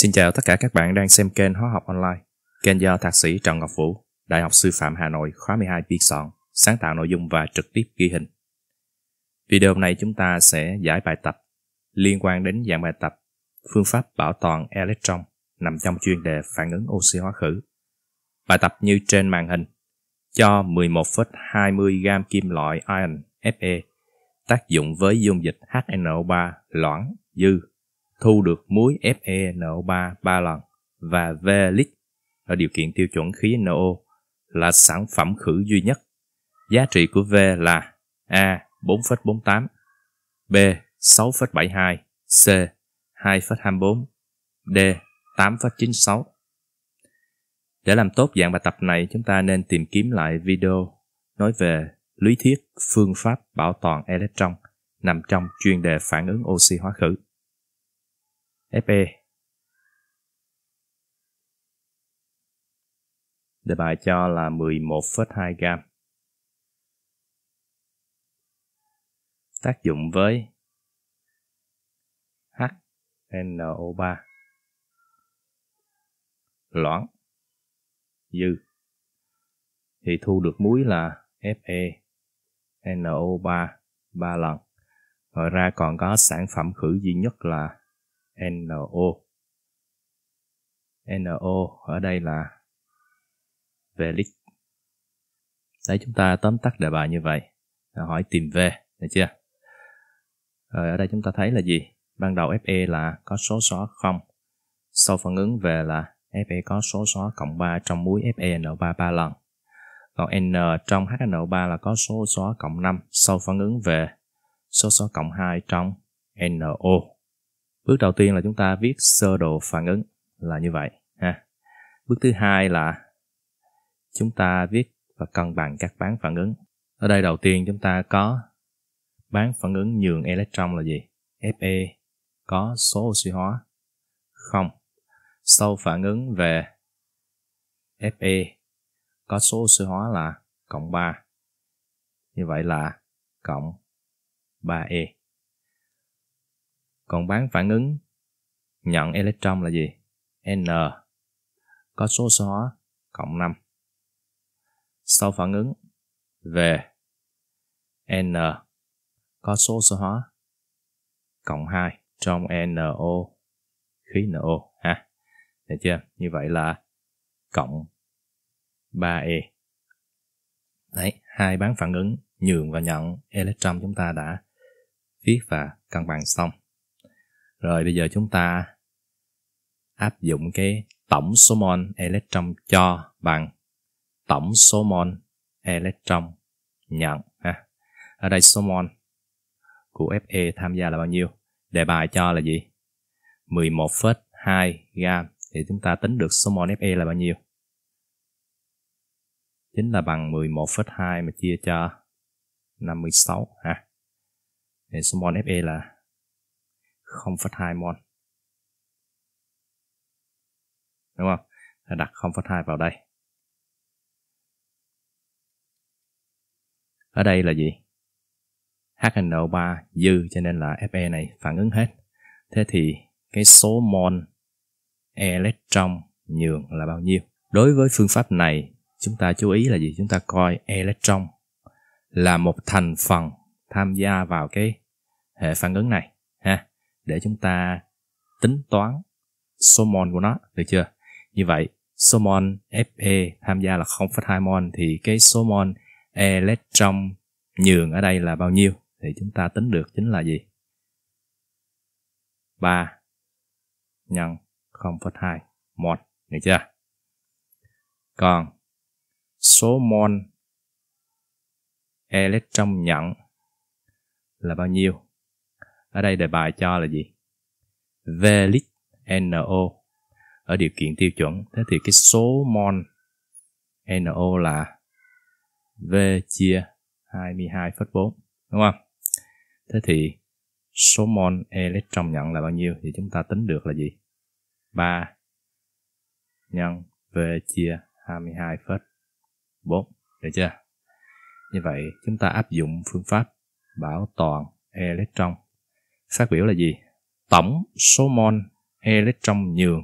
Xin chào tất cả các bạn đang xem kênh Hóa học Online, kênh do Thạc sĩ Trần Ngọc Vũ, Đại học Sư phạm Hà Nội khóa 12 biên soạn, sáng tạo nội dung và trực tiếp ghi hình. Video này chúng ta sẽ giải bài tập liên quan đến dạng bài tập phương pháp bảo toàn electron nằm trong chuyên đề phản ứng oxy hóa khử. Bài tập như trên màn hình cho 11,20 gam kim loại iron Fe tác dụng với dung dịch HNO3 loãng dư thu được muối FeNO3 3 lần và V lít ở điều kiện tiêu chuẩn khí NO là sản phẩm khử duy nhất. Giá trị của V là A 4,48, B 6,72, C 2,24, D 8,96. Để làm tốt dạng bài tập này, chúng ta nên tìm kiếm lại video nói về lý thuyết phương pháp bảo toàn electron nằm trong chuyên đề phản ứng oxy hóa khử. Fe Đề bài cho là 11,2 gram. Tác dụng với HNO3 loãng dư thì thu được muối là Fe NO3 3 lần. Ngoài ra còn có sản phẩm khử duy nhất là NO. NO ở đây là Velic. Đấy chúng ta tóm tắt đề bài như vậy. hỏi tìm V được chưa? Rồi ở đây chúng ta thấy là gì? Ban đầu Fe là có số xóa 0. Sau phản ứng về là Fe có số số cộng 3 trong muối FeN3 3 lần. Còn N trong HNO3 là có số số cộng 5 sau phản ứng về số số cộng 2 trong NO. Bước đầu tiên là chúng ta viết sơ đồ phản ứng là như vậy. ha. Bước thứ hai là chúng ta viết và cân bằng các bán phản ứng. Ở đây đầu tiên chúng ta có bán phản ứng nhường electron là gì? Fe có số oxy hóa không sau phản ứng về Fe có số oxy hóa là cộng 3. Như vậy là cộng 3E. Còn bán phản ứng nhận electron là gì? N có số oxy hóa cộng 5. Sau phản ứng về N có số oxy hóa cộng 2 trong NO khí NO ha. Được chưa? Như vậy là cộng 3E. Đấy, hai bán phản ứng nhường và nhận electron chúng ta đã viết và cân bằng xong. Rồi bây giờ chúng ta áp dụng cái tổng số mol electron cho bằng tổng số mol electron nhận ha. Ở đây số mol của Fe tham gia là bao nhiêu? Đề bài cho là gì? 11,2 gam thì chúng ta tính được số mol Fe là bao nhiêu? Chính là bằng 11,2 mà chia cho 56 ha. Thì số mol Fe là 0,2 mol. Đúng không? Ta đặt 0,2 vào đây. Ở đây là gì? HNO3 dư cho nên là Fe này phản ứng hết. Thế thì cái số mol electron nhường là bao nhiêu. Đối với phương pháp này, chúng ta chú ý là gì? Chúng ta coi electron là một thành phần tham gia vào cái hệ phản ứng này ha để chúng ta tính toán số mol của nó được chưa? Như vậy, số mol Fe tham gia là 0,2 mol thì cái số mol electron nhường ở đây là bao nhiêu thì chúng ta tính được chính là gì? 3 nhân không hai mol được chưa còn số mol electron nhận là bao nhiêu ở đây đề bài cho là gì Velit NO ở điều kiện tiêu chuẩn thế thì cái số mol NO là V chia 22,4 đúng không thế thì số mol electron nhận là bao nhiêu thì chúng ta tính được là gì 3 nhân V chia phết 22,4 được chưa? Như vậy chúng ta áp dụng phương pháp bảo toàn electron. Phát biểu là gì? Tổng số mol electron nhường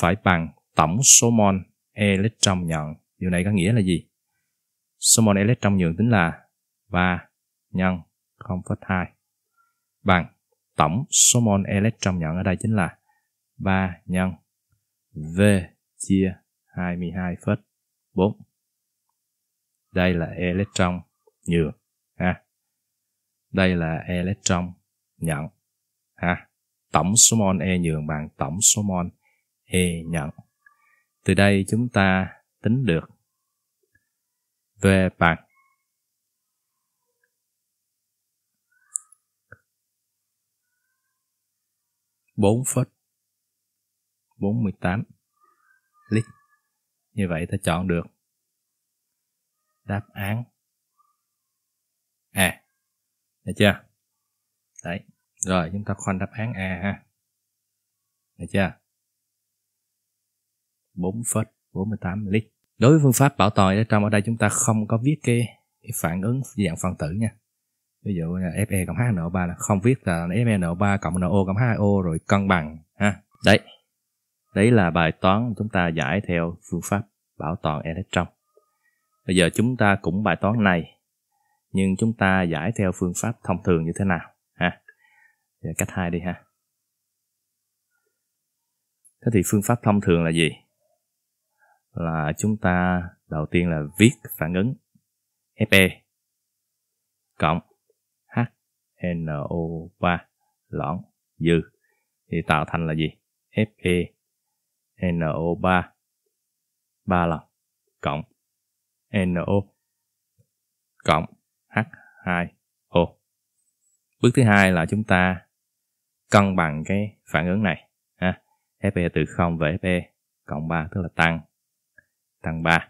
phải bằng tổng số mol electron nhận. Điều này có nghĩa là gì? Số mol electron nhường tính là 3 nhân 0,2 bằng tổng số mol electron nhận ở đây chính là 3 nhân V chia 22 phết 4. Đây là electron nhường ha. Đây là electron nhận ha. Tổng số mol E nhường bằng tổng số mol E nhận. Từ đây chúng ta tính được V bằng bốn phết 48 lít. Như vậy ta chọn được đáp án A. Được chưa? Đấy. Rồi chúng ta khoanh đáp án A ha. Được chưa? 4 48 lít. Đối với phương pháp bảo toàn ở trong ở đây chúng ta không có viết cái, cái phản ứng dạng phân tử nha. Ví dụ là Fe cộng HNO3 là không viết là FeNO3 cộng NO cộng O rồi cân bằng ha. Đấy, Đấy là bài toán chúng ta giải theo phương pháp bảo toàn electron. Bây giờ chúng ta cũng bài toán này, nhưng chúng ta giải theo phương pháp thông thường như thế nào? ha Giờ cách hai đi ha. Thế thì phương pháp thông thường là gì? Là chúng ta đầu tiên là viết phản ứng Fe cộng HNO3 loãng dư thì tạo thành là gì? Fe NO3 3 lần cộng NO cộng H2O. Bước thứ hai là chúng ta cân bằng cái phản ứng này ha. Fe từ 0 về Fe cộng 3 tức là tăng tăng 3.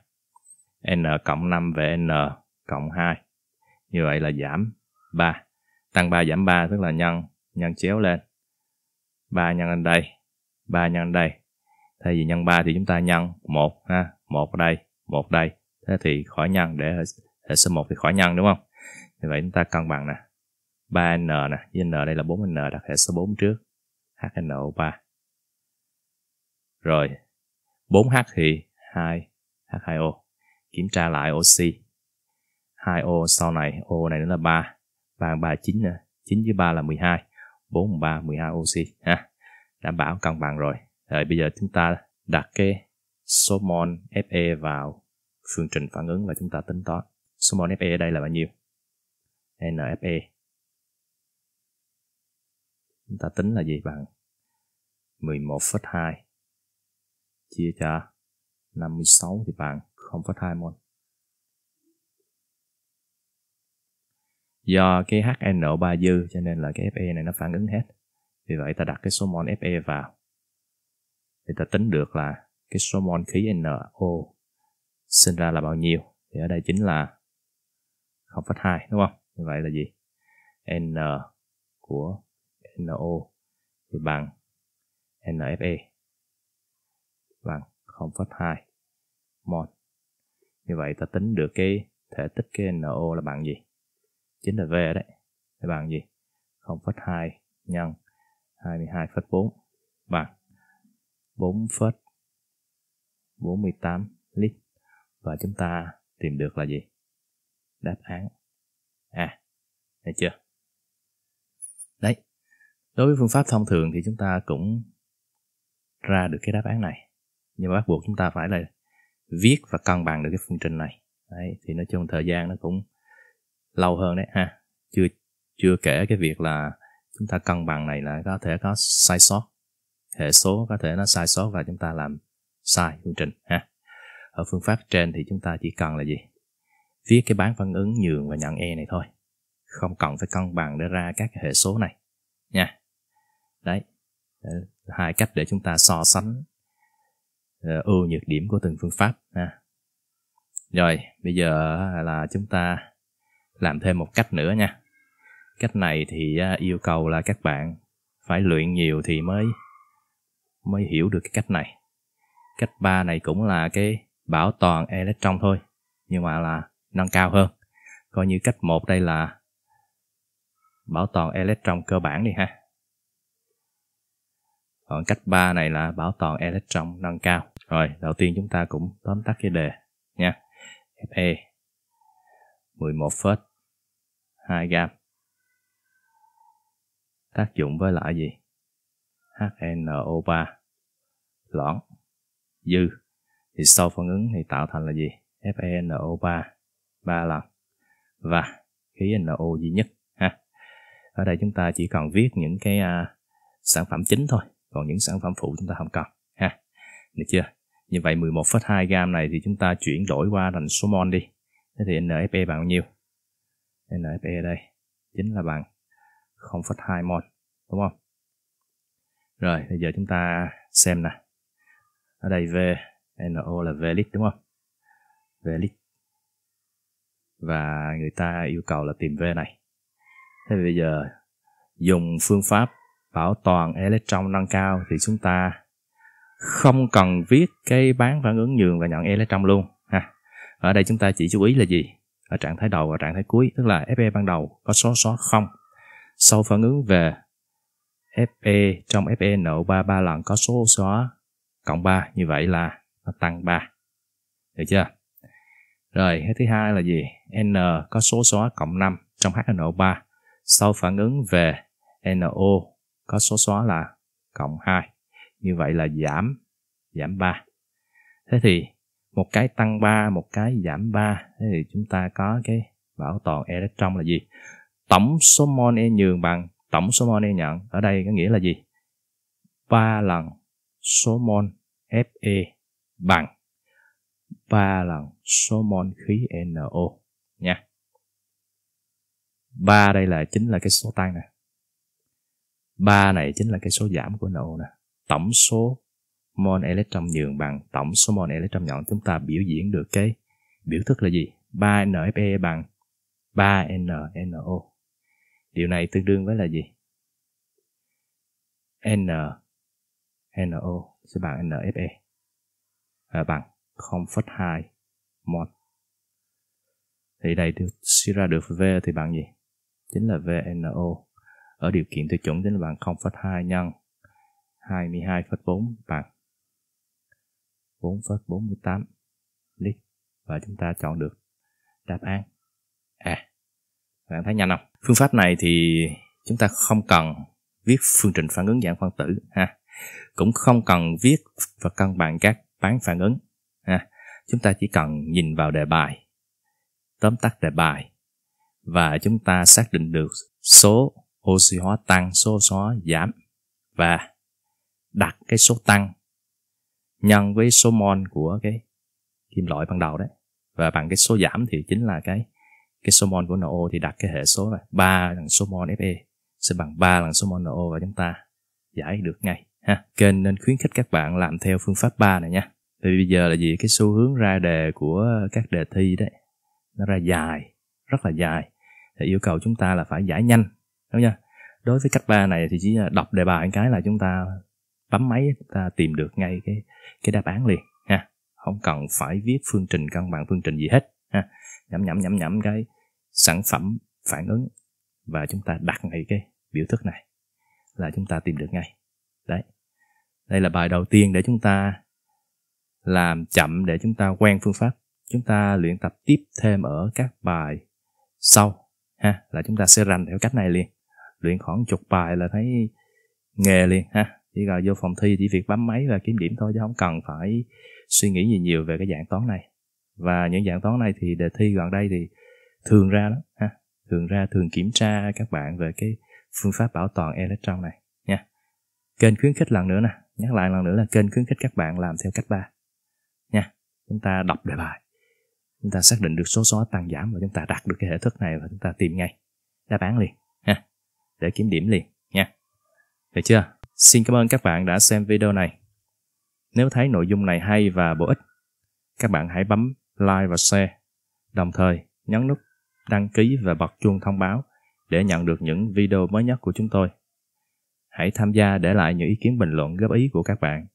N cộng 5 về N cộng 2. Như vậy là giảm 3. Tăng 3 giảm 3 tức là nhân nhân chéo lên. 3 nhân lên đây, 3 nhân lên đây thay vì nhân 3 thì chúng ta nhân 1 ha, 1 ở đây, 1 ở đây. Thế thì khỏi nhân để hệ số 1 thì khỏi nhân đúng không? Như vậy chúng ta cân bằng nè. 3n nè, với n đây là 4n đặt hệ số 4 trước. HNO3. Rồi, 4h thì 2 H2O. Kiểm tra lại oxy. 2O sau này, O này nữa là 3. 3 3 9 nè, 9 với 3 là 12. 4 3 12 oxy ha. Đảm bảo cân bằng rồi. Rồi bây giờ chúng ta đặt cái số mol Fe vào phương trình phản ứng và chúng ta tính toán. Số mol Fe ở đây là bao nhiêu? NFE. Chúng ta tính là gì bằng 11,2 chia cho 56 thì bằng 0,2 mol. Do cái HNO3 dư cho nên là cái Fe này nó phản ứng hết. Vì vậy ta đặt cái số mol Fe vào thì ta tính được là cái số mol khí NO sinh ra là bao nhiêu thì ở đây chính là 0,2 đúng không? Như vậy là gì? N của NO thì bằng NFE bằng 0,2 mol. Như vậy ta tính được cái thể tích cái NO là bằng gì? Chính là V đấy. Thì bằng gì? 0,2 nhân 22,4 bằng 4,48 lít và chúng ta tìm được là gì? Đáp án A. Thấy chưa? Đấy. Đối với phương pháp thông thường thì chúng ta cũng ra được cái đáp án này. Nhưng mà bắt buộc chúng ta phải là viết và cân bằng được cái phương trình này. Đấy, thì nói chung thời gian nó cũng lâu hơn đấy ha. Chưa chưa kể cái việc là chúng ta cân bằng này là có thể có sai sót hệ số có thể nó sai sót và chúng ta làm sai phương trình ha ở phương pháp trên thì chúng ta chỉ cần là gì viết cái bán phân ứng nhường và nhận e này thôi không cần phải cân bằng để ra các hệ số này nha đấy hai cách để chúng ta so sánh ờ, ưu nhược điểm của từng phương pháp ha rồi bây giờ là chúng ta làm thêm một cách nữa nha cách này thì ờ, yêu cầu là các bạn phải luyện nhiều thì mới mới hiểu được cái cách này. Cách 3 này cũng là cái bảo toàn electron thôi, nhưng mà là nâng cao hơn. Coi như cách 1 đây là bảo toàn electron cơ bản đi ha. Còn cách 3 này là bảo toàn electron nâng cao. Rồi, đầu tiên chúng ta cũng tóm tắt cái đề nha. Fe 11,2 gam Tác dụng với lại gì? HNO3 loãng dư thì sau phản ứng thì tạo thành là gì FeNO3 ba lần và khí NO duy nhất ha ở đây chúng ta chỉ cần viết những cái uh, sản phẩm chính thôi còn những sản phẩm phụ chúng ta không cần ha được chưa như vậy 11,2 gam này thì chúng ta chuyển đổi qua thành số mol đi thế thì NFE bằng bao nhiêu NFE đây chính là bằng 0,2 mol đúng không rồi, bây giờ chúng ta xem nè. Ở đây V, NO là VLIT đúng không? VLIT. Và người ta yêu cầu là tìm V này. Thế bây giờ dùng phương pháp bảo toàn electron nâng cao thì chúng ta không cần viết cái bán phản ứng nhường và nhận electron luôn ha. Ở đây chúng ta chỉ chú ý là gì? Ở trạng thái đầu và trạng thái cuối, tức là Fe ban đầu có số số 0. Sau phản ứng về FE trong FeNO3 3 lần có số xóa cộng 3 như vậy là nó tăng 3. Được chưa? Rồi, cái thứ hai là gì? N có số xóa cộng 5 trong HNO3 sau phản ứng về NO có số xóa là cộng 2. Như vậy là giảm giảm 3. Thế thì một cái tăng 3, một cái giảm 3. Thế thì chúng ta có cái bảo toàn electron là gì? Tổng số mol e nhường bằng tổng số mol e nhận ở đây có nghĩa là gì? 3 lần số mol Fe bằng 3 lần số mol khí NO nha. 3 đây là chính là cái số tăng nè. 3 này chính là cái số giảm của NO nè. Tổng số mol electron nhường bằng tổng số mol electron nhận chúng ta biểu diễn được cái biểu thức là gì? 3NFE bằng 3NNO Điều này tương đương với là gì? N NO sẽ bằng NFE à, bằng hai một. Thì đây được suy ra được V thì bằng gì? Chính là VNO ở điều kiện tiêu chuẩn chính là bằng hai nhân hai hai mươi bốn bằng bốn bốn mươi tám lít và chúng ta chọn được đáp án bạn thấy nhanh không phương pháp này thì chúng ta không cần viết phương trình phản ứng dạng phân tử ha cũng không cần viết và cân bằng các bán phản ứng ha chúng ta chỉ cần nhìn vào đề bài tóm tắt đề bài và chúng ta xác định được số oxy hóa tăng số oxy hóa giảm và đặt cái số tăng nhân với số mol của cái kim loại ban đầu đấy và bằng cái số giảm thì chính là cái cái số mol của NO thì đặt cái hệ số này 3 lần số mol Fe sẽ bằng 3 lần số mol NO và chúng ta giải được ngay ha. Kênh nên khuyến khích các bạn làm theo phương pháp 3 này nha. Vì bây giờ là gì cái xu hướng ra đề của các đề thi đấy nó ra dài, rất là dài. Thì yêu cầu chúng ta là phải giải nhanh, đúng nha. Đối với cách 3 này thì chỉ đọc đề bài một cái là chúng ta bấm máy ta tìm được ngay cái cái đáp án liền ha. Không cần phải viết phương trình căn bằng phương trình gì hết nhẩm nhẩm nhẩm nhẩm cái sản phẩm phản ứng và chúng ta đặt ngay cái biểu thức này là chúng ta tìm được ngay đấy đây là bài đầu tiên để chúng ta làm chậm để chúng ta quen phương pháp chúng ta luyện tập tiếp thêm ở các bài sau ha là chúng ta sẽ rành theo cách này liền luyện khoảng chục bài là thấy nghề liền ha chỉ là vô phòng thi chỉ việc bấm máy và kiếm điểm thôi chứ không cần phải suy nghĩ gì nhiều về cái dạng toán này và những dạng toán này thì đề thi gần đây thì thường ra đó ha thường ra thường kiểm tra các bạn về cái phương pháp bảo toàn electron này nha kênh khuyến khích lần nữa nè nhắc lại lần nữa là kênh khuyến khích các bạn làm theo cách ba nha chúng ta đọc đề bài chúng ta xác định được số xóa tăng giảm và chúng ta đặt được cái hệ thức này và chúng ta tìm ngay đáp án liền ha để kiếm điểm liền nha được chưa xin cảm ơn các bạn đã xem video này nếu thấy nội dung này hay và bổ ích các bạn hãy bấm like và share. Đồng thời, nhấn nút đăng ký và bật chuông thông báo để nhận được những video mới nhất của chúng tôi. Hãy tham gia để lại những ý kiến bình luận góp ý của các bạn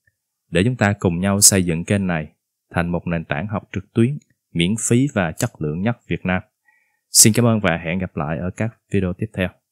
để chúng ta cùng nhau xây dựng kênh này thành một nền tảng học trực tuyến miễn phí và chất lượng nhất Việt Nam. Xin cảm ơn và hẹn gặp lại ở các video tiếp theo.